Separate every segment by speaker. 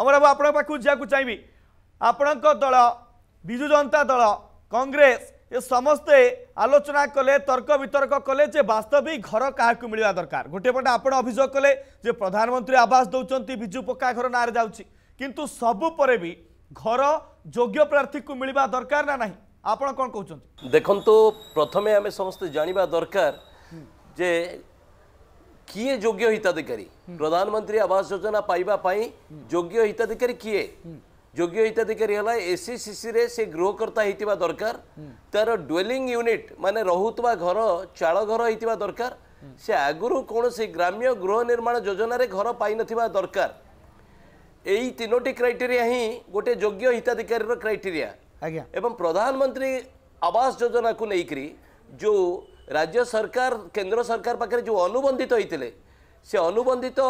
Speaker 1: ଆମର ବାବୁ ଆପଣଙ୍କ ପାଖକୁ ଯିବାକୁ ଚାହିଁବି ଆପଣଙ୍କ ଦଳ ବିଜୁ ଜନତା ଦଳ କଂଗ୍ରେସ ଏ ସମସ୍ତେ ଆଲୋଚନା କଲେ ତର୍କ ବିତର୍କ କଲେ ଯେ ବାସ୍ତବିକ ଘର କାହାକୁ ମିଳିବା ଦରକାର ଗୋଟିଏ ପଟେ ଆପଣ ଅଭିଯୋଗ କଲେ ଯେ ପ୍ରଧାନମନ୍ତ୍ରୀ ଆବାସ ଦେଉଛନ୍ତି ବିଜୁ ପକ୍କା ଘର ନାଁରେ ଯାଉଛି କିନ୍ତୁ ସବୁପରେ ବି ଘର ଯୋଗ୍ୟ ପ୍ରାର୍ଥୀକୁ ମିଳିବା ଦରକାର ନା ନାହିଁ ଆପଣ କ'ଣ କହୁଛନ୍ତି
Speaker 2: ଦେଖନ୍ତୁ ପ୍ରଥମେ ଆମେ ସମସ୍ତେ ଜାଣିବା ଦରକାର ଯେ किए योग्य हिताधिकारी प्रधानमंत्री आवास योजना पाइबा योग्य हिताधिकारी किए যোগ্য হিতাধিকারী হল এসিসিসি রে সে গৃহকর্তা হইতিবা দরকার তার ডুয়েলিং ইউনিট মানে রহুতবা ঘর চাল ঘর হইতিবা দরকার সে আগুরু কোনসি গ্রাম্য গৃহ নির্মাণ যোজনার ঘর পাই নথিবা দরকার এই তিনোটি ক্রাইটেরিয়া হি গোটে যোগ্য হিতাধিকারীর ক্রাইটেরিয়া এবং প্রধানমন্ত্রী আবাস যোজনাকু নেইকরি যে ରାଜ୍ୟ ସରକାର କେନ୍ଦ୍ର ସରକାର ପାଖରେ ଯେଉଁ ଅନୁବନ୍ଧିତ ହୋଇଥିଲେ ସେ ଅନୁବନ୍ଧିତ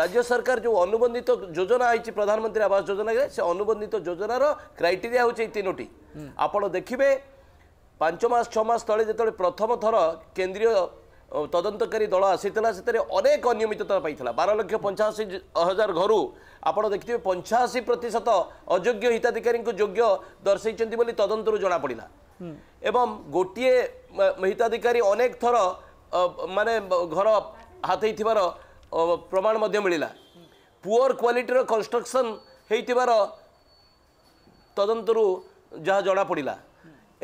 Speaker 2: ରାଜ୍ୟ ସରକାର ଯେଉଁ ଅନୁବନ୍ଧିତ ଯୋଜନା ହେଇଛି ପ୍ରଧାନମନ୍ତ୍ରୀ ଆବାସ ଯୋଜନାରେ ସେ ଅନୁବନ୍ଧିତ ଯୋଜନାର କ୍ରାଇଟେରିଆ ହେଉଛି ଏଇ ତିନୋଟି ଆପଣ ଦେଖିବେ ପାଞ୍ଚ ମାସ ଛଅ ମାସ ତଳେ ଯେତେବେଳେ ପ୍ରଥମ ଥର କେନ୍ଦ୍ରୀୟ ତଦନ୍ତକାରୀ ଦଳ ଆସିଥିଲା ସେଥିରେ ଅନେକ ଅନିୟମିତତା ପାଇଥିଲା ବାର ଲକ୍ଷ ପଞ୍ଚାଅଶୀ ହଜାର ଘରୁ ଆପଣ ଦେଖିଥିବେ ପଞ୍ଚାଅଶୀ ପ୍ରତିଶତ ଅଯୋଗ୍ୟ ହିତାଧିକାରୀଙ୍କୁ ଯୋଗ୍ୟ ଦର୍ଶାଇଛନ୍ତି ବୋଲି ତଦନ୍ତରୁ ଜଣାପଡ଼ିଲା ଏବଂ ଗୋଟିଏ ହିତାଧିକାରୀ ଅନେକ ଥର ମାନେ ଘର ହାତେଇଥିବାର ପ୍ରମାଣ ମଧ୍ୟ ମିଳିଲା ପୁଅର କ୍ୱାଲିଟିର କନଷ୍ଟ୍ରକ୍ସନ୍ ହେଇଥିବାର ତଦନ୍ତରୁ ଯାହା ଜଣାପଡ଼ିଲା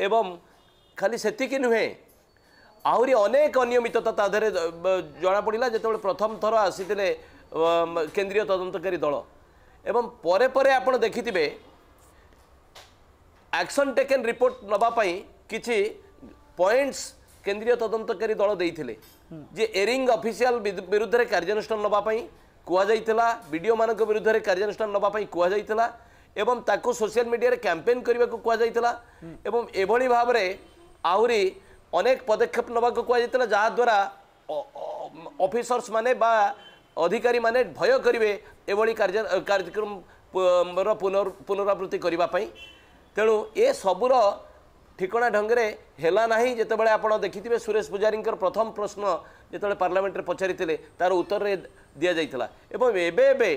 Speaker 2: ଏବଂ ଖାଲି ସେତିକି ନୁହେଁ ଆହୁରି ଅନେକ ଅନିୟମିତତା ତା ଦେହରେ ଜଣାପଡ଼ିଲା ଯେତେବେଳେ ପ୍ରଥମ ଥର ଆସିଥିଲେ କେନ୍ଦ୍ରୀୟ ତଦନ୍ତକାରୀ ଦଳ ଏବଂ ପରେ ପରେ ଆପଣ ଦେଖିଥିବେ ଆକ୍ସନ୍ ଟେକେନ୍ ରିପୋର୍ଟ ନେବା ପାଇଁ କିଛି ପଏଣ୍ଟସ୍ କେନ୍ଦ୍ରୀୟ ତଦନ୍ତକାରୀ ଦଳ ଦେଇଥିଲେ ଯେ ଏରିଂ ଅଫିସିଆଲ ବିରୁଦ୍ଧରେ କାର୍ଯ୍ୟାନୁଷ୍ଠାନ ନେବା ପାଇଁ କୁହାଯାଇଥିଲା ବିଡ଼ିଓମାନଙ୍କ ବିରୁଦ୍ଧରେ କାର୍ଯ୍ୟାନୁଷ୍ଠାନ ନେବା ପାଇଁ କୁହାଯାଇଥିଲା ଏବଂ ତାକୁ ସୋସିଆଲ ମିଡ଼ିଆରେ କ୍ୟାମ୍ପେନ୍ କରିବାକୁ କୁହାଯାଇଥିଲା ଏବଂ ଏଭଳି ଭାବରେ ଆହୁରି ଅନେକ ପଦକ୍ଷେପ ନେବାକୁ କୁହାଯାଇଥିଲା ଯାହାଦ୍ୱାରା ଅଫିସର୍ସ ମାନେ ବା ଅଧିକାରୀମାନେ ଭୟ କରିବେ ଏଭଳି କାର୍ଯ୍ୟ କାର୍ଯ୍ୟକ୍ରମର ପୁନରାବୃତ୍ତି କରିବା ପାଇଁ ତେଣୁ ଏସବୁର ଠିକଣା ଢଙ୍ଗରେ ହେଲା ନାହିଁ ଯେତେବେଳେ ଆପଣ ଦେଖିଥିବେ ସୁରେଶ ପୂଜାରୀଙ୍କର ପ୍ରଥମ ପ୍ରଶ୍ନ ଯେତେବେଳେ ପାର୍ଲାମେଣ୍ଟରେ ପଚାରିଥିଲେ ତାର ଉତ୍ତରରେ ଦିଆଯାଇଥିଲା ଏବଂ ଏବେ ଏବେ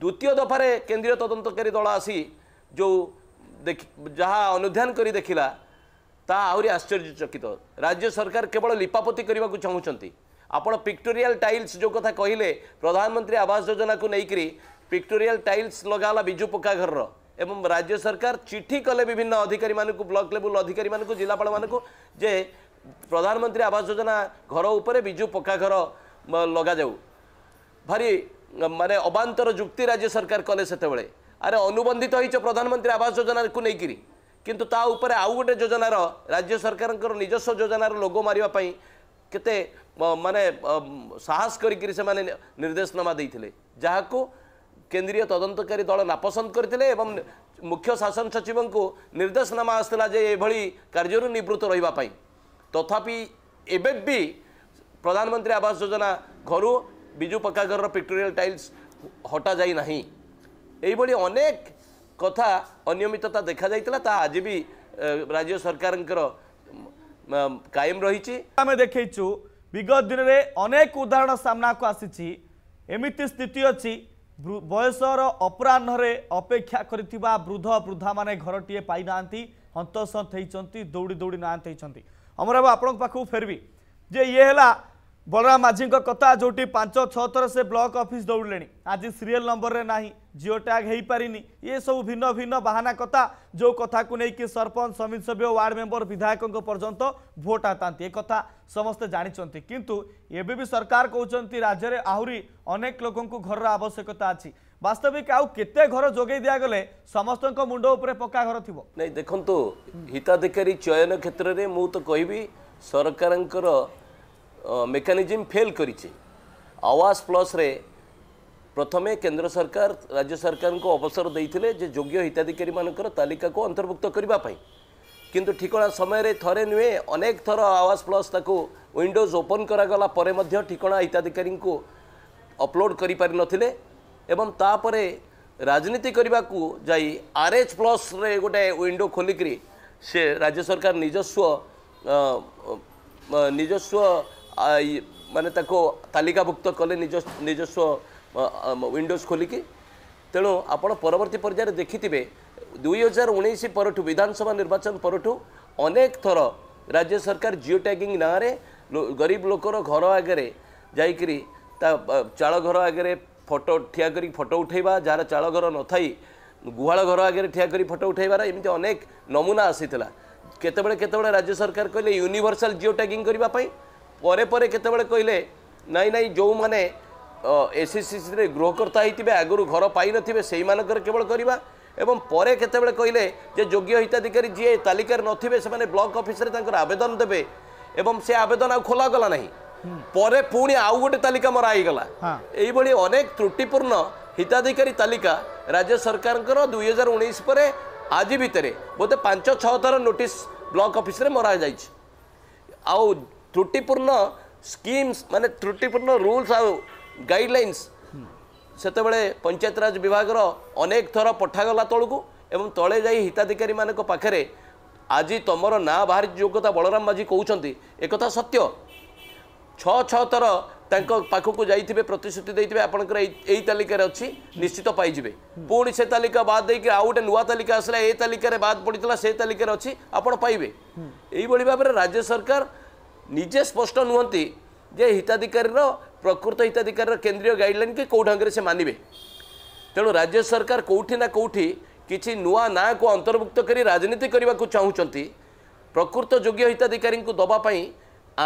Speaker 2: ଦ୍ୱିତୀୟ ଦଫାରେ କେନ୍ଦ୍ରୀୟ ତଦନ୍ତକାରୀ ଦଳ ଆସି ଯେଉଁ ଦେଖି ଯାହା ଅନୁଧ୍ୟାନ କରି ଦେଖିଲା ତାହା ଆହୁରି ଆଶ୍ଚର୍ଯ୍ୟଚକିତ ରାଜ୍ୟ ସରକାର କେବଳ ଲିପାପୋତି କରିବାକୁ ଚାହୁଁଛନ୍ତି ଆପଣ ପିକ୍ଟୋରିଆଲ ଟାଇଲ୍ସ ଯେଉଁ କଥା କହିଲେ ପ୍ରଧାନମନ୍ତ୍ରୀ ଆବାସ ଯୋଜନାକୁ ନେଇକରି ପିକ୍ଟୋରିଆଲ ଟାଇଲ୍ସ ଲଗାଗଲା ବିଜୁ ପକ୍କା ଘରର এবং রাজ্য সরকার চিঠি কলে বিভিন্ন অধিকারী মানুষ ব্লক লেভেল অধিকারী মানুষ জেলাপাল মানুষ যে প্রধানমন্ত্রী আবাস যোজনা ঘর উপরে বিজু পকা ঘর লগাযাও ভারি মানে অবান্তর যুক্তি রাজ্য সরকার কলে সেতবে আরে অনুবন্ধিত হয়েছ প্রধানমন্ত্রী আবাস যোজনাকে নেইকি কিন্তু তা উপরে আউ গোটে যোজনার রাজ্য সরকারঙ্কর নিজস্ব যোজনার লোগো মারিবা পাই কেতে মানে সাহস করিকি সে নির্দেশনামা দিয়ে যাহাকু কেন্দ্রীয় তদন্তকারী দল নাপসন্দ করে এবং মুখ্য শাসন সচিবঙ্ নির্দেশনামা আসছিল যে এভাবে কার্যর নিবৃত রহবা তথাপি এবে বি প্রধানমন্ত্রী আবাস যোজনা ঘর বিজু পক্কা ঘর পিক্টোরিয়াল টাইলস হটা যাই না এইভাবে অনেক কথা অনিয়মিততা দেখা যাই তা আজ বি
Speaker 1: রাজ্য সরকারঙ্কর কায়েম রয়েছে আমি দেখেছু বিগত দিনের অনেক উদাহরণ সামনাকু আসিছি এমিতি স্থিতি অছি ବୟସର ଅପରାହ୍ନରେ ଅପେକ୍ଷା କରିଥିବା ବୃଦ୍ଧ ବୃଦ୍ଧାମାନେ ଘରଟିଏ ପାଇନାହାନ୍ତି ହନ୍ତସନ୍ତ ହେଇଛନ୍ତି ଦୌଡ଼ି ଦୌଡ଼ି ନାହାନ୍ତି ହେଇଛନ୍ତି ଅମର ବାବୁ ଆପଣଙ୍କ ପାଖକୁ ଫେରିବି ଯେ ଇଏ ହେଲା ବଳରାମ ମାଝୀଙ୍କ କଥା ଯେଉଁଠି ପାଞ୍ଚ ଛଅ ଥର ସେ ବ୍ଲକ ଅଫିସ ଦୌଡ଼ିଲେଣି ଆଜି ସିରିଏଲ ନମ୍ବରରେ ନାହିଁ ଜିଓ ଟ୍ୟାଗ୍ ହେଇପାରିନି ଏସବୁ ଭିନ୍ନ ଭିନ୍ନ ବାହାନା କଥା ଯେଉଁ କଥାକୁ ନେଇକି ସରପଞ୍ଚ ସମିତି ସଭ୍ୟ ୱାର୍ଡ ମେମ୍ବର ବିଧାୟକଙ୍କ ପର୍ଯ୍ୟନ୍ତ ଭୋଟ୍ ଆତାନ୍ତି ଏ କଥା ସମସ୍ତେ ଜାଣିଛନ୍ତି କିନ୍ତୁ ଏବେ ବି ସରକାର କହୁଛନ୍ତି ରାଜ୍ୟରେ ଆହୁରି ଅନେକ ଲୋକଙ୍କୁ ଘରର ଆବଶ୍ୟକତା ଅଛି ବାସ୍ତବିକ ଆଉ କେତେ ଘର ଯୋଗାଇ ଦିଆଗଲେ ସମସ୍ତଙ୍କ ମୁଣ୍ଡ ଉପରେ ପକ୍କା ଘର ଥିବ ନାଇଁ ଦେଖନ୍ତୁ
Speaker 2: ହିତାଧିକାରୀ ଚୟନ କ୍ଷେତ୍ରରେ ମୁଁ ତ କହିବି ସରକାରଙ୍କର ମେକାନିଜିମ୍ ଫେଲ୍ କରିଛି ଆୱାସ ପ୍ଲସ୍ରେ ପ୍ରଥମେ କେନ୍ଦ୍ର ସରକାର ରାଜ୍ୟ ସରକାରଙ୍କୁ ଅବସର ଦେଇଥିଲେ ଯେ ଯୋଗ୍ୟ ହିତାଧିକାରୀମାନଙ୍କର ତାଲିକାକୁ ଅନ୍ତର୍ଭୁକ୍ତ କରିବା ପାଇଁ କିନ୍ତୁ ଠିକଣା ସମୟରେ ଥରେ ନୁହେଁ ଅନେକ ଥର ଆୱାସ ପ୍ଲସ୍ ତାକୁ ୱିଣ୍ଡୋଜ୍ ଓପନ୍ କରାଗଲା ପରେ ମଧ୍ୟ ଠିକଣା ହିତାଧିକାରୀଙ୍କୁ ଅପଲୋଡ଼ କରିପାରିନଥିଲେ ଏବଂ ତାପରେ ରାଜନୀତି କରିବାକୁ ଯାଇ ଆର୍ ଏଚ୍ ପ୍ଲସ୍ରେ ଗୋଟାଏ ୱିଣ୍ଡୋ ଖୋଲିକରି ସେ ରାଜ୍ୟ ସରକାର ନିଜସ୍ୱ ନିଜସ୍ୱ ମାନେ ତାକୁ ତାଲିକାଭୁକ୍ତ କଲେ ନିଜ ନିଜସ୍ୱ ୱିଣ୍ଡୋଜ୍ ଖୋଲିକି ତେଣୁ ଆପଣ ପରବର୍ତ୍ତୀ ପର୍ଯ୍ୟାୟରେ ଦେଖିଥିବେ ଦୁଇ ହଜାର ଉଣେଇଶ ପରଠୁ ବିଧାନସଭା ନିର୍ବାଚନ ପରଠୁ ଅନେକ ଥର ରାଜ୍ୟ ସରକାର ଜିଓ ଟ୍ୟାଗିଂ ନାଁରେ ଗରିବ ଲୋକର ଘର ଆଗରେ ଯାଇକରି ତା ଚାଳ ଘର ଆଗରେ ଫଟୋ ଠିଆ କରି ଫଟୋ ଉଠାଇବା ଯାହାର ଚାଳ ଘର ନଥାଇ ଗୁହାଳ ଘର ଆଗରେ ଠିଆ କରି ଫଟୋ ଉଠାଇବାର ଏମିତି ଅନେକ ନମୁନା ଆସିଥିଲା କେତେବେଳେ କେତେବେଳେ ରାଜ୍ୟ ସରକାର କହିଲେ ୟୁନିଭର୍ସାଲ୍ ଜିଓ ଟ୍ୟାଗିଂ କରିବା ପାଇଁ ପରେ ପରେ କେତେବେଳେ କହିଲେ ନାଇଁ ନାଇଁ ଯେଉଁମାନେ ଏସ୍ଏସ୍ସିସିରେ ଗୃହକର୍ତ୍ତା ହେଇଥିବେ ଆଗରୁ ଘର ପାଇନଥିବେ ସେଇମାନଙ୍କର କେବଳ କରିବା ଏବଂ ପରେ କେତେବେଳେ କହିଲେ ଯେ ଯୋଗ୍ୟ ହିତାଧିକାରୀ ଯିଏ ତାଲିକାରେ ନଥିବେ ସେମାନେ ବ୍ଲକ୍ ଅଫିସରେ ତାଙ୍କର ଆବେଦନ ଦେବେ ଏବଂ ସେ ଆବେଦନ ଆଉ ଖୋଲାଗଲା ନାହିଁ ପରେ ପୁଣି ଆଉ ଗୋଟେ ତାଲିକା ମରା ହେଇଗଲା ଏଇଭଳି ଅନେକ ତ୍ରୁଟିପୂର୍ଣ୍ଣ ହିତାଧିକାରୀ ତାଲିକା ରାଜ୍ୟ ସରକାରଙ୍କର ଦୁଇହଜାର ଉଣେଇଶ ପରେ ଆଜି ଭିତରେ ବୋଧେ ପାଞ୍ଚ ଛଅ ଥର ନୋଟିସ୍ ବ୍ଲକ୍ ଅଫିସରେ ମରାଯାଇଛି ଆଉ ତ୍ରୁଟିପୂର୍ଣ୍ଣ ସ୍କିମ୍ସ ମାନେ ତ୍ରୁଟିପୂର୍ଣ୍ଣ ରୁଲ୍ସ ଆଉ ଗାଇଡ଼ଲାଇନ୍ସ ସେତେବେଳେ ପଞ୍ଚାୟତରାଜ ବିଭାଗର ଅନେକ ଥର ପଠାଗଲା ତଳକୁ ଏବଂ ତଳେ ଯାଇ ହିତାଧିକାରୀମାନଙ୍କ ପାଖରେ ଆଜି ତୁମର ନାଁ ବାହାରି ଯୋଗ୍ୟତା ବଳରାମ ମାଝି କହୁଛନ୍ତି ଏକଥା ସତ୍ୟ ଛଅ ଛଅ ଥର ତାଙ୍କ ପାଖକୁ ଯାଇଥିବେ ପ୍ରତିଶ୍ରୁତି ଦେଇଥିବେ ଆପଣଙ୍କର ଏଇ ଏଇ ତାଲିକାରେ ଅଛି ନିଶ୍ଚିତ ପାଇଯିବେ ପୁଣି ସେ ତାଲିକା ବାଦ୍ ଦେଇକି ଆଉ ଗୋଟେ ନୂଆ ତାଲିକା ଆସିଲା ଏ ତାଲିକାରେ ବାଦ୍ ପଡ଼ିଥିଲା ସେ ତାଲିକାରେ ଅଛି ଆପଣ ପାଇବେ ଏଇଭଳି ଭାବରେ ରାଜ୍ୟ ସରକାର ନିଜେ ସ୍ପଷ୍ଟ ନୁହନ୍ତି ଯେ ହିତାଧିକାରୀର ପ୍ରକୃତ ହିତାଧିକାରୀର କେନ୍ଦ୍ରୀୟ ଗାଇଡ଼ଲାଇନ୍ କି କେଉଁ ଢଙ୍ଗରେ ସେ ମାନିବେ ତେଣୁ ରାଜ୍ୟ ସରକାର କେଉଁଠି ନା କେଉଁଠି କିଛି ନୂଆ ନାଁକୁ ଅନ୍ତର୍ଭୁକ୍ତ କରି ରାଜନୀତି କରିବାକୁ ଚାହୁଁଛନ୍ତି ପ୍ରକୃତ ଯୋଗ୍ୟ ହିତାଧିକାରୀଙ୍କୁ ଦେବା ପାଇଁ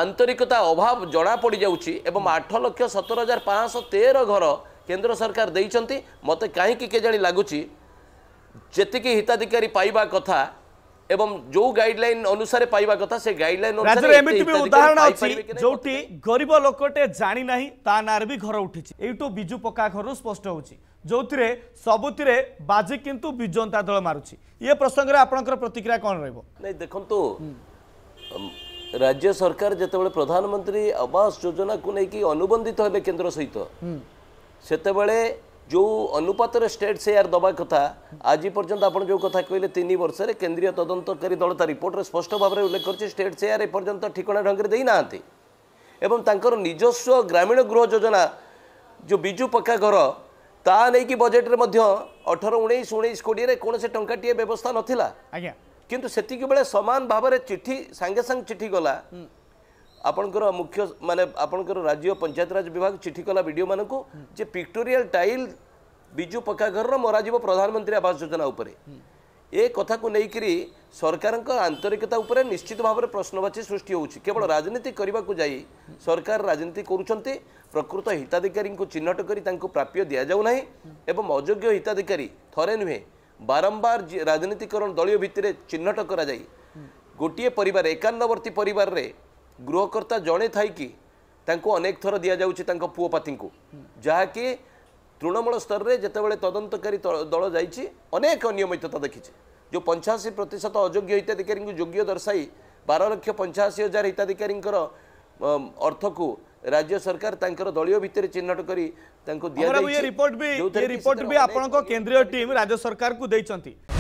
Speaker 2: ଆନ୍ତରିକତା ଅଭାବ ଜଣାପଡ଼ିଯାଉଛି ଏବଂ ଆଠ ଲକ୍ଷ ସତର ହଜାର ପାଞ୍ଚଶହ ତେର ଘର କେନ୍ଦ୍ର ସରକାର ଦେଇଛନ୍ତି ମୋତେ କାହିଁକି କେଜାଣି ଲାଗୁଛି ଯେତିକି ହିତାଧିକାରୀ ପାଇବା କଥା এবং ଯୋଉ ଗାଇଡଲାଇନ ଅନୁସାରେ ପାଇବା କଥା ସେ ଗାଇଡଲାଇନ ରାଜ୍ୟରେ ଏମିତି ବି ଉଦାହରଣ ଅଛି
Speaker 1: ଯୋଉଠି ଗରିବ ଲୋକଟେ ଜାଣି ନାହିଁ ତା ନାଁରେ ବି ଘର ଉଠିଛି ଏଇଠୁ ବିଜୁ ପକ୍କା ଘରରୁ ସ୍ପଷ୍ଟ ହେଉଛି ଯୋଉଥିରେ ସବୁଥିରେ ବାଜି କିନ୍ତୁ ବିଜୁ ଜନତା ଦଳ ମାରୁଛି ଇଏ ପ୍ରସଙ୍ଗରେ ଆପଣଙ୍କର ପ୍ରତିକ୍ରିୟା କ'ଣ ରହିବ
Speaker 2: ନାଇଁ ଦେଖନ୍ତୁ ରାଜ୍ୟ ସରକାର ଯେତେବେଳେ ପ୍ରଧାନମନ୍ତ୍ରୀ ଆବାସ ଯୋଜନାକୁ ନେଇକି ଅନୁବନ୍ଧିତ ହେଲେ କେନ୍ଦ୍ର ସହିତ ସେତେବେଳେ जो अनुपात स्टेट से यार दबा कथा आज पर्यंत आप जो कथा कहले तीन वर्ष केन्द्रीय तदंतकारी दल तर रिपोर्ट स्पष्ट भाव में उल्लेख कर स्टेट से यार एपर्तंत ठिकना ढंग से ना तर निजस्व ग्रामीण गृह योजना जो विजु पक्का घर ता नहीं कि बजेट्रे अठर उन्नीस उन्नीस कोड़े कौन से टाटे व्यवस्था नाला कितु से बड़े सामान भाव चिठी सांगे सांग चिठी गला hmm. ଆପଣଙ୍କର ମୁଖ୍ୟ ମାନେ ଆପଣଙ୍କର ରାଜ୍ୟ ପଞ୍ଚାୟତରାଜ ବିଭାଗ ଚିଠି କଲା ବିଡ଼ିଓମାନଙ୍କୁ ଯେ ପିକ୍ଟୋରିଆଲ ଟାଇଲ ବିଜୁ ପକ୍କା ଘରର ମରାଯିବ ପ୍ରଧାନମନ୍ତ୍ରୀ ଆବାସ ଯୋଜନା ଉପରେ ଏ କଥାକୁ ନେଇକରି ସରକାରଙ୍କ ଆନ୍ତରିକତା ଉପରେ ନିଶ୍ଚିତ ଭାବରେ ପ୍ରଶ୍ନବାଚୀ ସୃଷ୍ଟି ହେଉଛି କେବଳ ରାଜନୀତି କରିବାକୁ ଯାଇ ସରକାର ରାଜନୀତି କରୁଛନ୍ତି ପ୍ରକୃତ ହିତାଧିକାରୀଙ୍କୁ ଚିହ୍ନଟ କରି ତାଙ୍କୁ ପ୍ରାପ୍ୟ ଦିଆଯାଉନାହିଁ ଏବଂ ଅଯୋଗ୍ୟ ହିତାଧିକାରୀ ଥରେ ନୁହେଁ ବାରମ୍ବାର ରାଜନୀତିକରଣ ଦଳୀୟ ଭିତ୍ତିରେ ଚିହ୍ନଟ କରାଯାଇ ଗୋଟିଏ ପରିବାର ଏକାନ୍ନବର୍ତ୍ତୀ ପରିବାରରେ ଗୃହକର୍ତ୍ତା ଜଣେ ଥାଇକି ତାଙ୍କୁ ଅନେକ ଥର ଦିଆଯାଉଛି ତାଙ୍କ ପୁଅ ପାତିଙ୍କୁ ଯାହାକି ତୃଣମୂଳ ସ୍ତରରେ ଯେତେବେଳେ ତଦନ୍ତକାରୀ ଦଳ ଯାଇଛି ଅନେକ ଅନିୟମିତତା ଦେଖିଛି ଯେଉଁ ପଞ୍ଚାଅଶୀ ପ୍ରତିଶତ ଅଯୋଗ୍ୟ ହିତାଧିକାରୀଙ୍କୁ ଯୋଗ୍ୟ ଦର୍ଶାଇ ବାର ଲକ୍ଷ ପଞ୍ଚାଅଶୀ ହଜାର ହିତାଧିକାରୀଙ୍କର ଅର୍ଥକୁ রাজ্য সরকার তাঁর দলীয় ভিতরে চিহ্নট করে তাঁর রিপোর্ট বি রিপোর্ট বি
Speaker 1: আপনার কেন্দ্রীয় টিম রাজ্য সরকার